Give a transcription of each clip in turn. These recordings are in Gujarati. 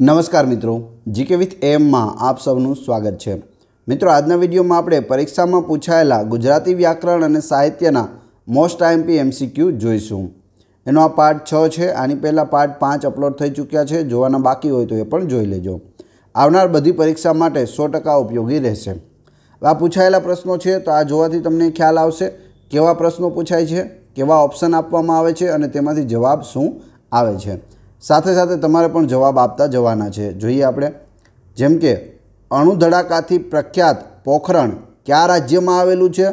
નમસ્કાર મિત્રો જીકે વિથ એમમાં આપ સૌનું સ્વાગત છે મિત્રો આજના વિડીયોમાં આપણે પરીક્ષામાં પૂછાયેલા ગુજરાતી વ્યાકરણ અને સાહિત્યના મોસ્ટ આઈએમપી એમસીક્યુ જોઈશું એનો આ પાર્ટ છ છે આની પહેલાં પાર્ટ પાંચ અપલોડ થઈ ચૂક્યા છે જોવાના બાકી હોય તો એ પણ જોઈ લેજો આવનાર બધી પરીક્ષા માટે સો ટકા ઉપયોગી રહેશે આ પૂછાયેલા પ્રશ્નો છે તો આ જોવાથી તમને ખ્યાલ આવશે કેવા પ્રશ્નો પૂછાય છે કેવા ઓપ્શન આપવામાં આવે છે અને તેમાંથી જવાબ શું આવે છે સાથે સાથે તમારે પણ જવાબ આપતા જવાના છે જોઈએ આપણે જેમ કે અણુધડાકાથી પ્રખ્યાત પોખરણ કયા રાજ્યમાં આવેલું છે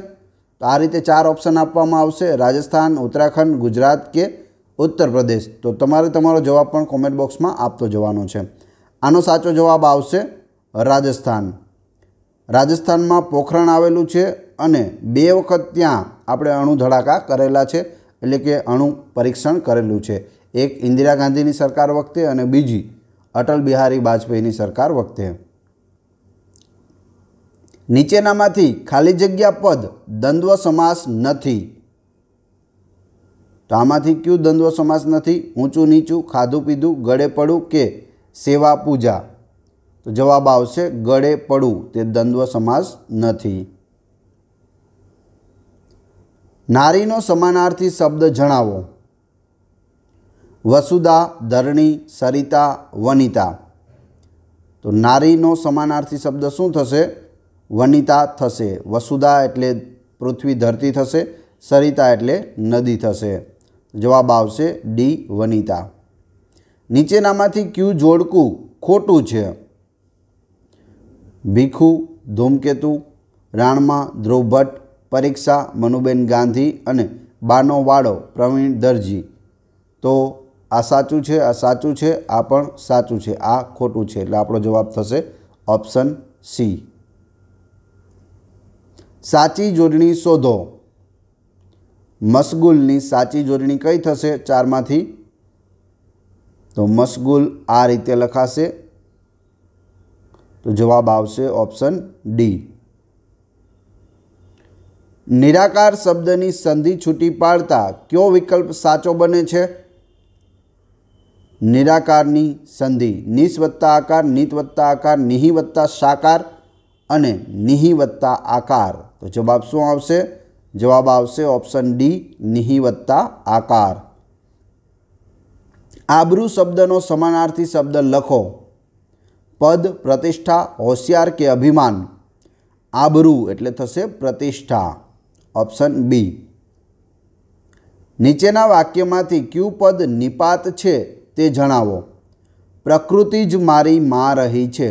તો આ રીતે ચાર ઓપ્શન આપવામાં આવશે રાજસ્થાન ઉત્તરાખંડ ગુજરાત કે ઉત્તર પ્રદેશ તો તમારે તમારો જવાબ પણ કોમેન્ટ બોક્સમાં આપતો જવાનો છે આનો સાચો જવાબ આવશે રાજસ્થાન રાજસ્થાનમાં પોખરણ આવેલું છે અને બે વખત ત્યાં આપણે અણુધડાકા કરેલા છે એટલે કે અણુ પરીક્ષણ કરેલું છે એક ઇન્દિરા ગાંધીની સરકાર વખતે અને બીજી અટલ બિહારી વાજપેયીની સરકાર વખતે નીચેનામાંથી ખાલી જગ્યા પદ દ્વંદ્વ સમાસ નથી તો આમાંથી કયું દ્વંદ્વ સમાસ નથી ઊંચું નીચું ખાધું પીધું ગળે પડું કે સેવા પૂજા તો જવાબ આવશે ગળે પડું તે દ્વંદ્વ સમાસ નથી નારીનો સમાનાર્થી શબ્દ જણાવો વસુધા ધરણી સરિતા વનિતા તો નારીનો સમાનાર્થી શબ્દ શું થશે વનિતા થશે વસુધા એટલે પૃથ્વી ધરતી થશે સરિતા એટલે નદી થશે જવાબ આવશે ડી વનિતા નીચેનામાંથી ક્યુ જોડકું ખોટું છે ભીખુ ધૂમકેતુ રાણમા ધ્રુવ ભટ્ટ પરીક્ષા મનુબેન ગાંધી અને બાનો વાડો પ્રવીણ દરજી તો આ સાચું છે આ સાચું છે આ પણ સાચું છે આ ખોટું છે એટલે આપણો જવાબ થશે ઓપ્શન સી સાચી જોડણી શોધો મસગુલની સાચી જોડણી કઈ થશે ચારમાંથી તો મસગુલ આ રીતે લખાશે તો જવાબ આવશે ઓપ્શન ડી નિરાકાર શબ્દની સંધિ છૂટી પાડતા કયો વિકલ્પ સાચો બને છે નિરાકારની સંધિ નિસ આકાર નિતવત્તા આકાર નિહિવત્તા સાકાર અને નિહિવત્તા આકાર તો જવાબ શું આવશે જવાબ આવશે ઓપ્શન ડી નિહિવત્તા આકાર આબરૂ શબ્દનો સમાનાર્થી શબ્દ લખો પદ પ્રતિષ્ઠા હોશિયાર કે અભિમાન આબરૂ એટલે થશે પ્રતિષ્ઠા ઓપ્શન બી નીચેના વાક્યમાંથી ક્યુ પદ નિપાત છે તે જણાવો પ્રકૃતિ જ મારી માં રહી છે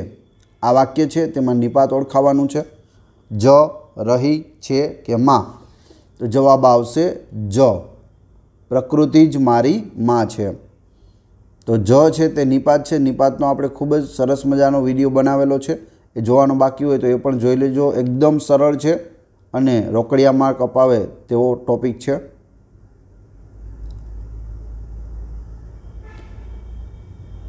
આ વાક્ય છે તેમાં નિપાત ઓળખાવાનું છે જ રહી છે કે માં તો જવાબ આવશે જ પ્રકૃતિ જ મારી માં છે તો જ છે તે નિપાત છે નિપાતનો આપણે ખૂબ જ સરસ મજાનો વિડીયો બનાવેલો છે એ જોવાનો બાકી હોય તો એ પણ જોઈ લેજો એકદમ સરળ છે અને રોકડિયા માર્ક અપાવે તેવો ટોપિક છે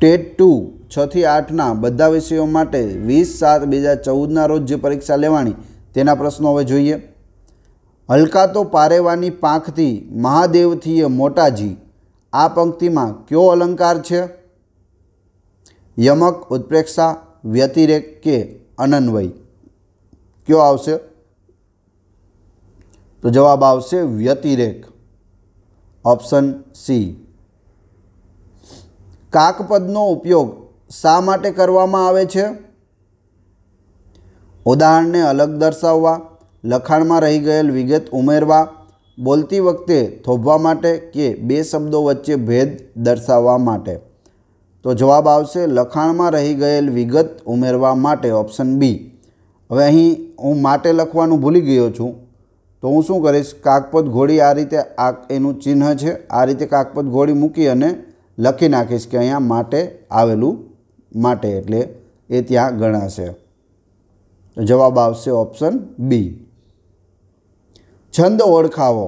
ટેટ ટુ છથી આઠના બધા વિષયો માટે વીસ સાત બે હજાર ચૌદના રોજ જે પરીક્ષા લેવાની તેના પ્રશ્નો હવે જોઈએ તો પારેવાની પાંખથી મહાદેવથીએ મોટાજી આ પંક્તિમાં કયો અલંકાર છે યમક ઉત્પ્રેક્ષા વ્યતિરેક કે અનન્વય કયો આવશે તો જવાબ આવશે વ્યતિરેક ઓપ્શન સી કાકપદનો ઉપયોગ શા માટે કરવામાં આવે છે ઉદાહરણને અલગ દર્શાવવા લખાણમાં રહી ગયેલ વિગત ઉમેરવા બોલતી વખતે થોભવા માટે કે બે શબ્દો વચ્ચે ભેદ દર્શાવવા માટે તો જવાબ આવશે લખાણમાં રહી ગયેલ વિગત ઉમેરવા માટે ઓપ્શન બી હવે અહીં હું માટે લખવાનું ભૂલી ગયો છું તો હું શું કરીશ કાકપદ ઘોડી આ રીતે આ એનું ચિહ્ન છે આ રીતે કાકપદ ઘોડી મૂકી અને લખી નાખીશ કે અહીંયા માટે આવેલું માટે એટલે એ ત્યાં ગણાશે જવાબ આવશે ઓપ્શન બી છંદ ઓળખાવો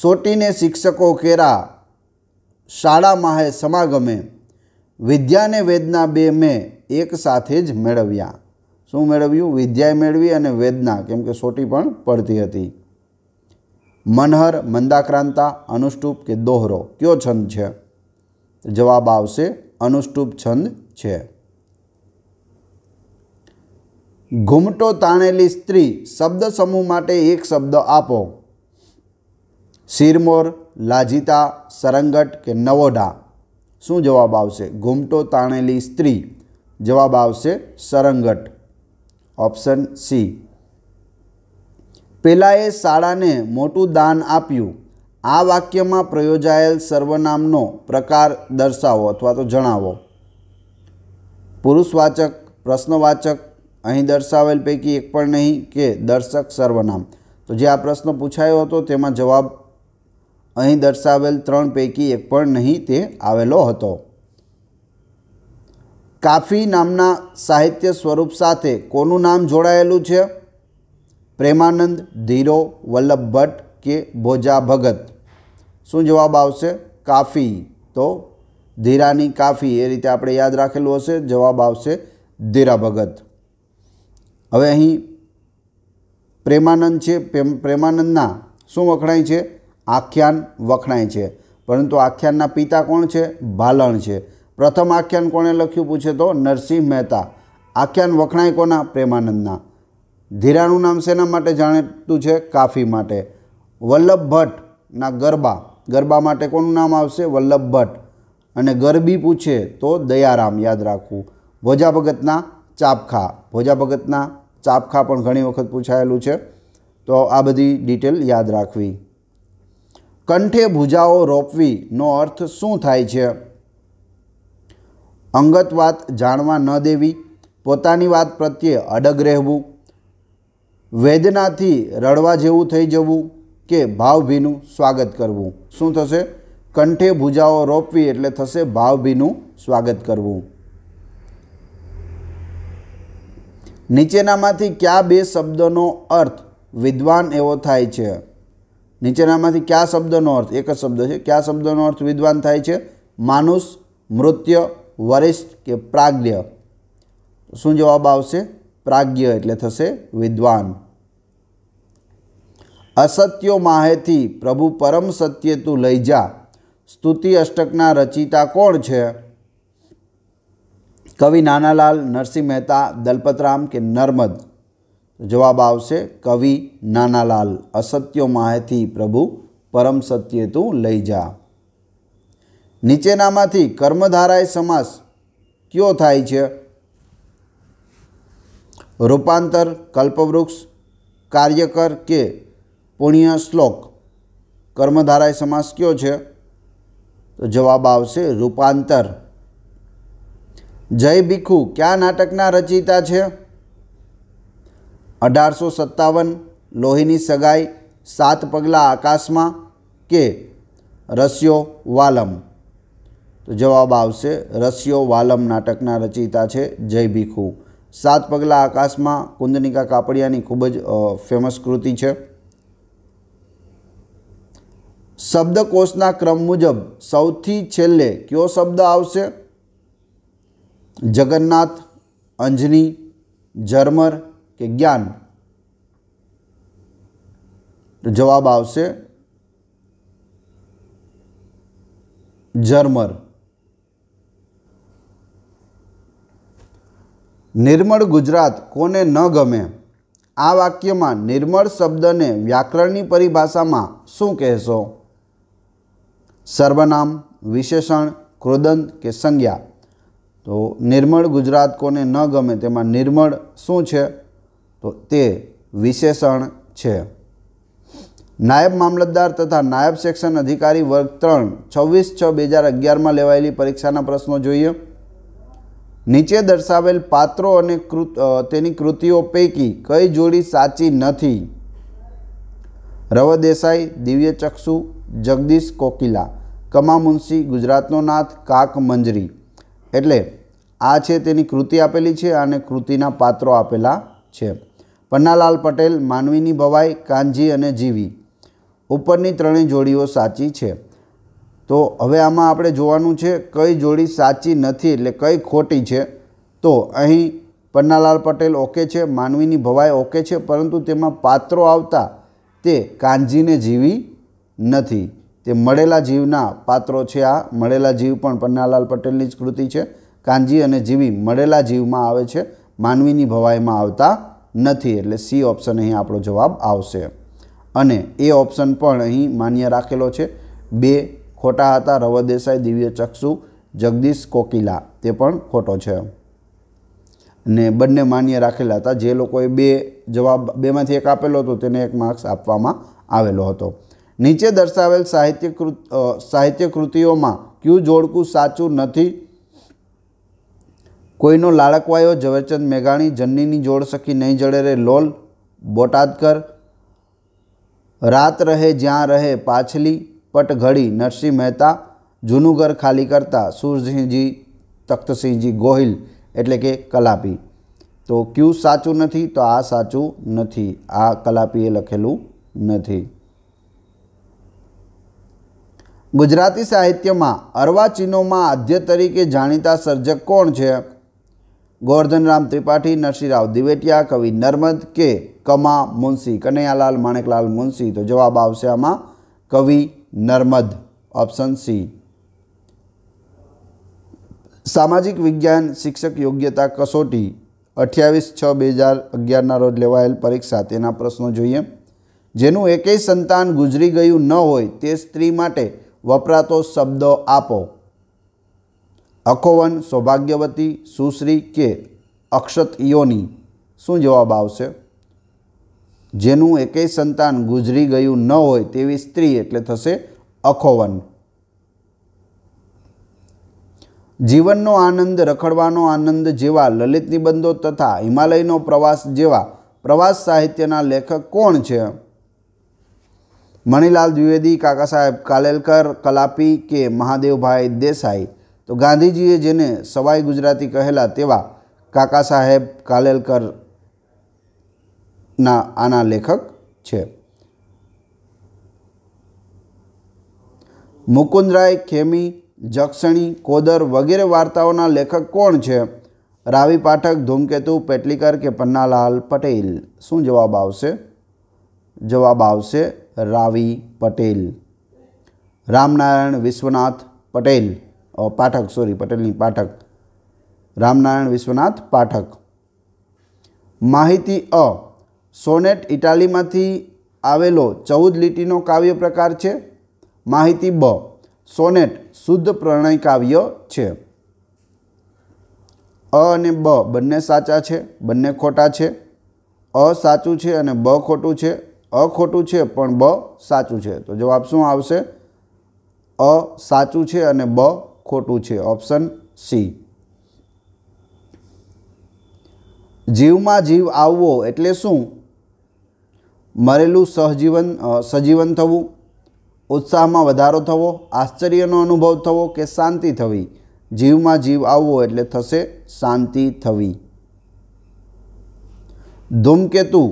સોટીને શિક્ષકો કેરા શાળા માહે સમાગમે વિદ્યાને વેદના બે મેં એક સાથે જ મેળવ્યા શું મેળવ્યું વિદ્યાએ મેળવી અને વેદના કેમ કે સોટી પણ પડતી હતી મનહર મંદાક્રાંતા અનુષ્ટુપ કે દોહરો કયો છંદ છે જવાબ આવશે અનુષ્ટુપ છંદ છે ઘૂમટો તાણેલી સ્ત્રી શબ્દ સમૂહ માટે એક શબ્દ આપો શિરમોર લાજિતા સરંગટ કે નવોઢા શું જવાબ આવશે ઘૂમટો તાણેલી સ્ત્રી જવાબ આવશે સરંગટ ઓપ્શન સી પેલાએ શાળાને મોટું દાન આપ્યું આ વાક્યમાં પ્રયોજાયેલ સર્વનામનો પ્રકાર દર્શાવો અથવા તો જણાવો પુરુષવાચક પ્રશ્નવાચક અહીં દર્શાવેલ પૈકી એક પણ નહીં કે દર્શક સર્વનામ તો જે આ પ્રશ્ન પૂછાયો હતો તેમાં જવાબ અહીં દર્શાવેલ ત્રણ પૈકી એક પણ નહીં તે આવેલો હતો કાફી નામના સાહિત્ય સ્વરૂપ સાથે કોનું નામ જોડાયેલું છે પ્રેમાનંદ ધીરો વલ્લભ ભટ્ટ કે ભોજા ભગત શું જવાબ આવશે કાફી તો ધીરાની કાફી એ રીતે આપણે યાદ રાખેલું હશે જવાબ આવશે ધીરા ભગત હવે અહીં પ્રેમાનંદ છે પ્રેમાનંદના શું વખણાય છે આખ્યાન વખણાય છે પરંતુ આખ્યાનના પિતા કોણ છે ભાલણ છે પ્રથમ આખ્યાન કોણે લખ્યું પૂછે તો નરસિંહ મહેતા આખ્યાન વખણાય કોના પ્રેમાનંદના ધીરાનું નામ શેના માટે જાણીતું છે કાફી માટે વલ્લભ ભટ્ટના ગરબા ગરબા માટે કોનું નામ આવશે વલ્લભ ભટ્ટ અને ગરબી પૂછે તો દયારામ યાદ રાખવું ભોજા ભગતના ચાપખા ભોજા ભગતના ચાપખા પણ ઘણી વખત પૂછાયેલું છે તો આ બધી ડિટેલ યાદ રાખવી કંઠે ભૂજાઓ રોપવીનો અર્થ શું થાય છે અંગત વાત જાણવા ન દેવી પોતાની વાત પ્રત્યે અડગ રહેવું વેદનાથી રડવા જેવું થઈ જવું કે ભાવભીનું સ્વાગત કરવું શું થશે કંઠે ભૂજાઓ રોપવી એટલે થશે ભાવભીનું સ્વાગત કરવું નીચેનામાંથી કયા બે શબ્દનો અર્થ વિદ્વાન એવો થાય છે નીચેનામાંથી કયા શબ્દનો અર્થ એક જ શબ્દ છે કયા શબ્દનો અર્થ વિદ્વાન થાય છે માનુષ મૃત્ય વરિષ્ઠ કે પ્રાગ્ય શું જવાબ આવશે પ્રાગ્ય એટલે થશે વિદ્વાન અસત્યો માહેથી પ્રભુ પરમ સત્ય તું લઈ જા સ્તુતિ અષ્ટકના રચિતા કોણ છે કવિ નાનાલાલ નરસિંહ મહેતા દલપતરામ કે નર્મદ જવાબ આવશે કવિ નાનાલાલ અસત્યો માહેથી પ્રભુ પરમ સત્ય તું લઈ જા નીચેનામાંથી કર્મધારાય સમાસ કયો થાય છે રૂપાંતર કલ્પવૃક્ષ કાર્યકર કે પુણ્ય શ્લોક કર્મધારાય સમાસ કયો છે તો જવાબ આવશે રૂપાંતર જય ભીખુ કયા નાટકના રચયિતા છે અઢારસો સત્તાવન લોહીની સગાઈ સાત પગલાં આકાશમાં કે રસ્યો વાલમ તો જવાબ આવશે રસ્યો વાલમ નાટકના રચયિતા છે જય ભીખુ સાત પગલાં આકાશમાં કુંદનિકા કાપડિયાની ખૂબ જ ફેમસ કૃતિ છે શબ્દકોષના ક્રમ મુજબ સૌથી છેલ્લે કયો શબ્દ આવશે જગન્નાથ અંજની જર્મર કે જ્ઞાન જવાબ આવશે જર્મર નિર્મળ ગુજરાત કોને ન ગમે આ વાક્યમાં નિર્મળ શબ્દને વ્યાકરણની પરિભાષામાં શું કહેશો સર્વનામ વિશેષણ ક્રોદંત કે સંજ્ઞા તો નિર્મળ ગુજરાત કોને ન ગમે તેમાં નિર્મળ શું છે તો તે વિશેષણ છે નાયબ મામલતદાર તથા નાયબ સેક્શન અધિકારી વર્ગ ત્રણ છવ્વીસ છ બે હજાર અગિયારમાં લેવાયેલી પરીક્ષાના પ્રશ્નો જોઈએ નીચે દર્શાવેલ પાત્રો અને કૃત તેની કૃતિઓ પૈકી કઈ જોડી સાચી નથી રવ દેસાઈ દિવ્ય ચક્ષુ જગદીશ કોકિલા કમા મુનશી ગુજરાતનો નાથ કાક મંજરી એટલે આ છે તેની કૃતિ આપેલી છે અને કૃતિના પાત્રો આપેલા છે પન્નાલાલ પટેલ માનવીની ભવાઈ કાનજી અને જીવી ઉપરની ત્રણેય જોડીઓ સાચી છે તો હવે આમાં આપણે જોવાનું છે કઈ જોડી સાચી નથી એટલે કઈ ખોટી છે તો અહીં પન્નાલાલ પટેલ ઓકે છે માનવીની ભવાઈ ઓકે છે પરંતુ તેમાં પાત્રો આવતા તે કાનજીને જીવી નથી તે મળેલા જીવના પાત્રો છે આ મળેલા જીવ પણ પન્નાલાલ પટેલની જ કૃતિ છે કાનજી અને જીવી મળેલા જીવમાં આવે છે માનવીની ભવાઈમાં આવતા નથી એટલે સી ઓપ્શન અહીં આપણો જવાબ આવશે અને એ ઓપ્શન પણ અહીં માન્ય રાખેલો છે બે ખોટા હતા રવ દેસાઈ દિવ્ય ચક્ષુ જગદીશ કોકિલા તે પણ ખોટો છે ને બંને માન્ય રાખેલા હતા જે લોકોએ બે જવાબ બેમાંથી એક આપેલો હતો તેને એક માર્ક્સ આપવામાં આવેલો હતો નીચે દર્શાવેલ સાહિત્ય સાહિત્ય કૃતિઓમાં ક્યુ જોડકું સાચું નથી કોઈનો લાળકવાયો ઝવેરચંદ મેઘાણી જન્નીની જોડ સખી નહીં જડે રે લોલ બોટાદકર રાત રહે જ્યાં રહે પાછલી પટ ઘડી નરસિંહ મહેતા જૂનું ઘર ખાલી કરતા સુરસિંહજી તખ્તસિંહજી ગોહિલ એટલે કે કલાપી તો ક્યુ સાચું નથી તો આ સાચું નથી આ કલાપીએ લખેલું નથી ગુજરાતી સાહિત્યમાં અર્વાચીનોમાં આદ્ય તરીકે જાણીતા સર્જક કોણ છે ગોવર્ધનરામ ત્રિપાઠી નરસિંહરાવ દિવેટિયા કવિ નર્મદ કે કમા મુનશી કનૈયાલાલ માણેકલાલ મુનશી તો જવાબ આવશે આમાં કવિ નર્મદ ઓપ્શન સી સામાજિક વિજ્ઞાન શિક્ષક યોગ્યતા કસોટી અઠ્યાવીસ છ બે હજાર અગિયારના રોજ લેવાયેલ પરીક્ષા તેના પ્રશ્નો જોઈએ જેનું એકેય સંતાન ગુજરી ગયું ન હોય તે સ્ત્રી માટે વપરાતો શબ્દ આપો અખોવન સૌભાગ્યવતી સુશ્રી કે અક્ષત યોની શું જવાબ આવશે જેનું એકેય સંતાન ગુજરી ગયું ન હોય તેવી સ્ત્રી એટલે થશે અખોવન જીવનનો આનંદ રખડવાનો આનંદ જેવા લલિત નિબંધો તથા હિમાલયનો પ્રવાસ જેવા પ્રવાસ સાહિત્યના લેખક કોણ છે મણિલાલ દ્વિવેદી કાકા સાહેબ કાલેલકર કલાપી કે મહાદેવભાઈ દેસાઈ તો ગાંધીજીએ જેને સવાઈ ગુજરાતી કહેલા તેવા કાકા સાહેબ કાલેલકરના આના લેખક છે મુકુંદરાય ખેમી જક્ષણી કોદર વગેરે વાર્તાઓના લેખક કોણ છે રાવી પાઠક ધૂમકેતુ પેટલીકર કે પન્નાલાલ પટેલ શું જવાબ આવશે જવાબ આવશે રાવી પટેલ રામનારાયણ વિશ્વનાથ પટેલ પાઠક સોરી પટેલની પાઠક રામનારાયણ વિશ્વનાથ પાઠક માહિતી અ સોનેટ ઇટાલીમાંથી આવેલો ચૌદ લીટીનો કાવ્ય પ્રકાર છે માહિતી બ સોનેટ શુદ્ધ પ્રણય કાવ્ય છે અ અને બ બંને સાચા છે બંને ખોટા છે અ સાચું છે અને બ ખોટું છે અ ખોટું છે પણ બ સાચું છે તો જવાબ શું આવશે અ સાચું છે અને બ ખોટું છે ઓપ્શન સી જીવમાં જીવ આવવો એટલે શું મરેલું સહજીવન સજીવન થવું ઉત્સાહમાં વધારો થવો આશ્ચર્યનો અનુભવ થવો કે શાંતિ થવી જીવમાં જીવ આવવો એટલે થશે શાંતિ થવી ધૂમકેતુ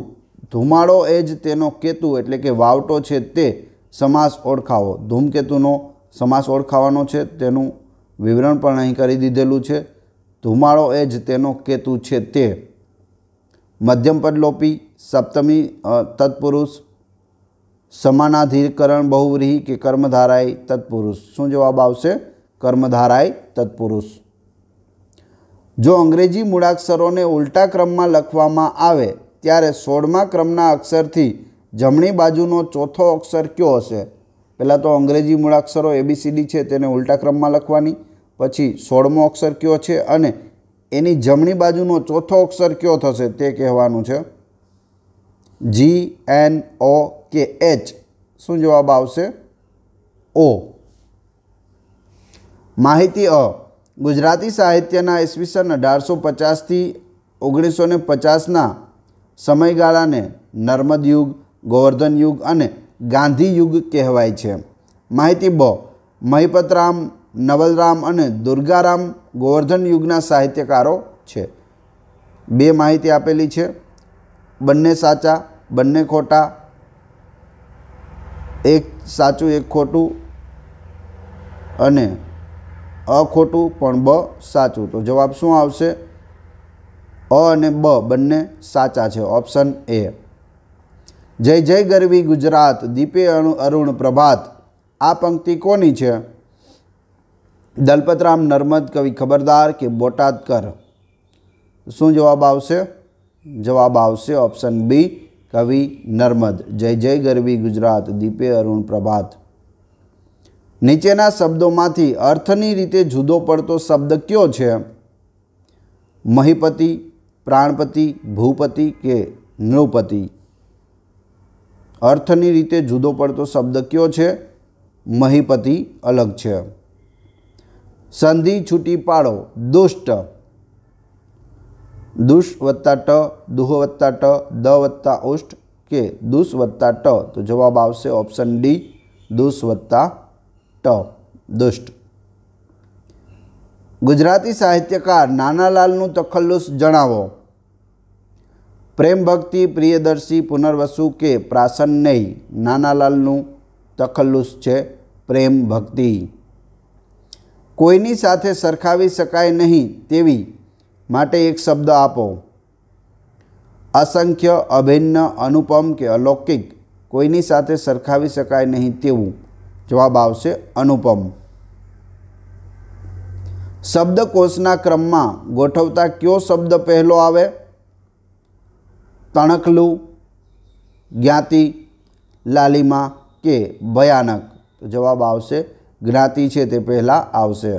ધુમાડો એ જ તેનો કેતુ એટલે કે વાવટો છે તે સમાસ ઓળખાવો ધૂમકેતુનો સમાસ ઓળખાવાનો છે તેનું વિવરણ પણ અહીં કરી દીધેલું છે ધુમાડો એ જ તેનો કેતુ છે તે મધ્યમ લોપી સપ્તમી તત્પુરુષ સમાનાધિકરણ બહુવ્રીહી કે કર્મધારાય તત્પુરુષ શું જવાબ આવશે કર્મધારાય તત્પુરુષ જો અંગ્રેજી મૂળાક્ષરોને ઉલટા ક્રમમાં લખવામાં આવે ત્યારે સોળમા ક્રમના અક્ષરથી જમણી બાજુનો ચોથો અક્ષર કયો હશે પહેલાં તો અંગ્રેજી મૂળાક્ષરો એબીસીડી છે તેને ઉલટા ક્રમમાં લખવાની પછી સોળમો અક્ષર કયો છે અને એની જમણી બાજુનો ચોથો અક્ષર કયો થશે તે કહેવાનું છે જી એન ઓ કે એચ શું જવાબ આવશે ઓ માહિતી અ ગુજરાતી સાહિત્યના ઈસવીસન અઢારસો પચાસથી ઓગણીસો ને પચાસના સમયગાળાને નર્મદ યુગ ગોવર્ધન યુગ અને ગાંધી યુગ કહેવાય છે માહિતી બ મહિપતરામ નવલરામ અને દુર્ગારામ ગોવર્ધન યુગના સાહિત્યકારો છે બે માહિતી આપેલી છે બંને સાચા બંને ખોટા એક સાચું એક ખોટું અને અખોટું પણ બ સાચું તો જવાબ શું આવશે અ અને બ બંને સાચા છે ઓપ્શન એ જય જય ગરવી ગુજરાત દીપે અણુ અરુણ પ્રભાત આ પંક્તિ કોની છે દલપતરામ નર્મદ કવિ ખબરદાર કે બોટાદકર શું જવાબ આવશે જવાબ આવશે ઓપ્શન બી કવિ નર્મદ જય જય ગરવી ગુજરાત દીપે અરુણ પ્રભાત નીચેના શબ્દોમાંથી અર્થની રીતે જુદો પડતો શબ્દ કયો છે મહિપતિ પ્રાણપતિ ભૂપતિ કે નૃપતિ અર્થની રીતે જુદો પડતો શબ્દ કયો છે મહિપતિ અલગ છે સંધિ છૂટી પાડો દુષ્ટ દુષ વત્તા ટ દુહો વત્તા ટ દ વત્તા ઓષ્ટ કે દુષ વત્તા ટ તો જવાબ આવશે ઓપ્શન ડી દુષ વત્તા ટ દુષ્ટ ગુજરાતી સાહિત્યકાર નાનાલાલનું તખલ્લુસ જણાવો પ્રેમ ભક્તિ પ્રિયદર્શી પુનર્વસુ કે પ્રાસન્નય નાનાલાલનું તખલ્લુસ છે પ્રેમ ભક્તિ કોઈની સાથે સરખાવી શકાય નહીં તેવી માટે એક શબ્દ આપો અસંખ્ય અભિન્ન અનુપમ કે અલૌકિક કોઈની સાથે સરખાવી શકાય નહીં તેવું જવાબ આવશે અનુપમ શબ્દકોષના ક્રમમાં ગોઠવતા કયો શબ્દ પહેલો આવે તણખલું જ્ઞાતિ લાલિમા કે ભયાનક જવાબ આવશે જ્ઞાતિ છે તે પહેલાં આવશે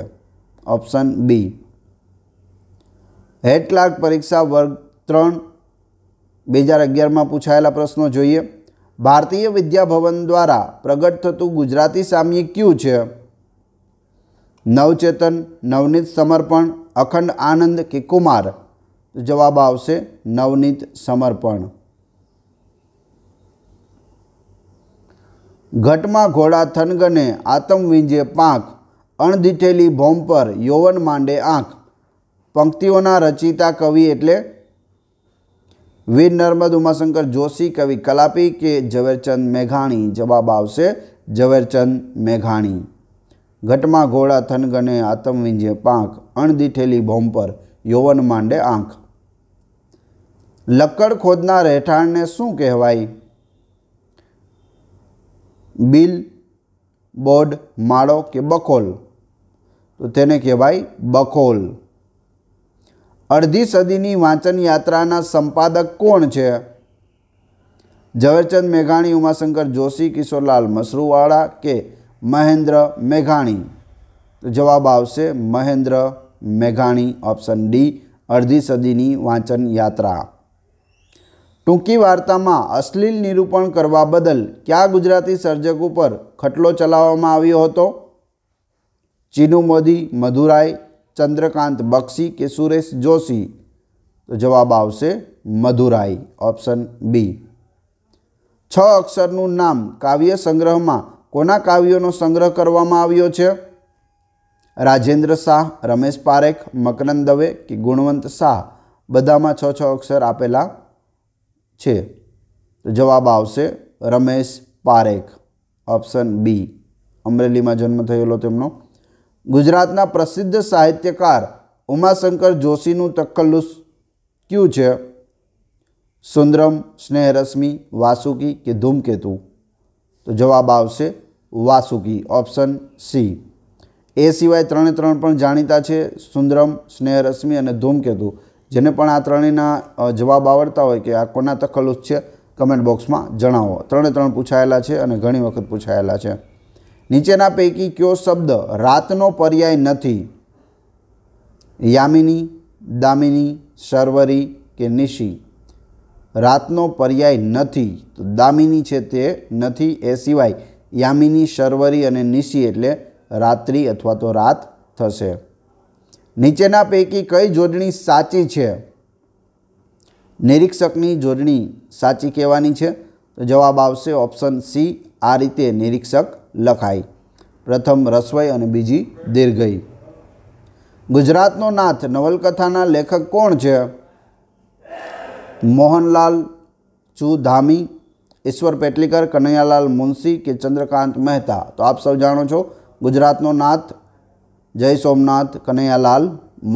ઓપ્શન બી હેડ ક્લાર્ક પરીક્ષા વર્ગ ત્રણ બે હજાર અગિયારમાં પૂછાયેલા પ્રશ્નો જોઈએ ભારતીય વિદ્યાભવન દ્વારા પ્રગટ થતું ગુજરાતી સામ્ય કયું છે નવચેતન નવનીત સમર્પણ અખંડ આનંદ કે કુમાર જવાબ આવશે નવનીત સમર્પણ ઘટમાં ઘોડા થનગને આતમવીંજે પાંખ અણદીઠેલી ભોમ પર યૌવન માંડે આંખ पंक्तियों ना रचीता कवि એટલે વીર નર્મદ ઉમાશંકર જોશી કવિ કલાપી કે જવરચંદ મેઘાણી જવાબ આવશે જવરચંદ મેઘાણી ઘટમાં ઘોડા થનગને આત્મવિnje પાંક અણ દીઠેલી બોમ પર યોવન માંડે આંખ લકડ ખોદનાર એટાણને શું કહેવાય બિલ બોર્ડ માળો કે બકોલ તો તેણે કહેવાય બકોલ અડધી સદીની વાંચન યાત્રાના સંપાદક કોણ છે ઝવેરચંદ મેઘાણી ઉમાશંકર જોશી કિશોરલાલ મસરૂવાળા કે મહેન્દ્ર મેઘાણી જવાબ આવશે મહેન્દ્ર મેઘાણી ઓપ્શન ડી અડધી સદીની વાંચન યાત્રા ટૂંકી વાર્તામાં અશ્લીલ નિરૂપણ કરવા બદલ કયા ગુજરાતી સર્જક ઉપર ખટલો ચલાવવામાં આવ્યો હતો ચીનુ મોદી મધુરાઈ ચંદ્રકાંત બક્ષી કે સુરેશ જોશી તો જવાબ આવશે મધુરાઈ ઓપ્શન બી છ અક્ષરનું નામ કાવ્ય સંગ્રહમાં કોના કાવ્યોનો સંગ્રહ કરવામાં આવ્યો છે રાજેન્દ્ર શાહ રમેશ પારેખ મકરંદ દવે કે ગુણવંત શાહ બધામાં છ છ અક્ષર આપેલા છે તો જવાબ આવશે રમેશ પારેખ ઓપ્શન બી અમરેલીમાં જન્મ થયેલો તેમનો ગુજરાતના પ્રસિદ્ધ સાહિત્યકાર ઉમાશંકર જોશીનું તકલ્લુસ કયું છે સુંદરમ સ્નેહરશ્મિ વાસુકી કે ધૂમકેતુ તો જવાબ આવશે વાસુકી ઓપ્શન સી એ સિવાય ત્રણે ત્રણ પણ જાણીતા છે સુંદરમ સ્નેહરશ્મિ અને ધૂમકેતુ જેને પણ આ ત્રણેયના જવાબ આવડતા હોય કે આ કોના તકલ્લુસ છે કમેન્ટ બોક્સમાં જણાવો ત્રણે ત્રણ પૂછાયેલા છે અને ઘણી વખત પૂછાયેલા છે નીચેના પૈકી કયો શબ્દ રાતનો પર્યાય નથી યામિની દામિની સર્વરી કે નિશી રાતનો પર્યાય નથી તો દામિની છે તે નથી એ સિવાય યામિની શર્વરી અને નિશી એટલે રાત્રિ અથવા તો રાત થશે નીચેના પૈકી કઈ જોડણી સાચી છે નિરીક્ષકની જોડણી સાચી કહેવાની છે તો જવાબ આવશે ઓપ્શન સી આ રીતે નિરીક્ષક લખાય પ્રથમ રસવઈ અને બીજી દીર્ઘઈ ગુજરાતનો નાથ નવલકથાના લેખક કોણ છે મોહનલાલ ચુધામી ઈશ્વર પેટલીકર કનૈયાલાલ મુનશી કે ચંદ્રકાંત મહેતા તો આપ સૌ જાણો છો ગુજરાતનો નાથ જય સોમનાથ કનૈયાલાલ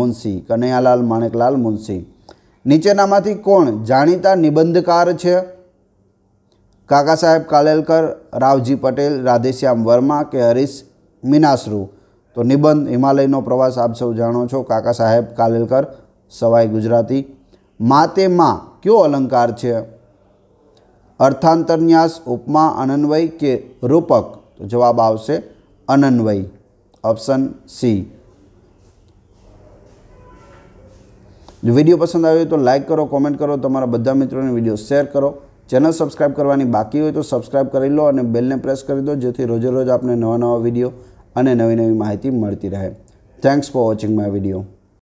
મુનશી કનૈયાલાલ માણેકલાલ મુનશી નીચેનામાંથી કોણ જાણીતા નિબંધકાર છે કાકા સાહેબ કાલેલકર રાવજી પટેલ રાધેશ્યામ વર્મા કે હરીશ મીનાસરૂ તો નિબંધ હિમાલયનો પ્રવાસ આપ સૌ જાણો છો કાકા સાહેબ કાલેલકર સવાય ગુજરાતી માતેમાં કયો અલંકાર છે અર્થાંતરન્યાસ ઉપમા અનન્વય કે રૂપક તો જવાબ આવશે અનન્વય ઓપ્શન સી જો વિડિયો પસંદ આવે તો લાઈક કરો કમેન્ટ કરો તમારા બધા મિત્રોને વિડિયો શેર કરો ચેનલ સબસ્ક્રાઇબ કરવાની બાકી હોય તો સબસ્ક્રાઇબ કરી લો અને બેલને પ્રેસ કરી દો જેથી રોજે રોજ આપને નવા નવા વિડીયો અને નવી નવી માહિતી મળતી રહે thanks for watching my video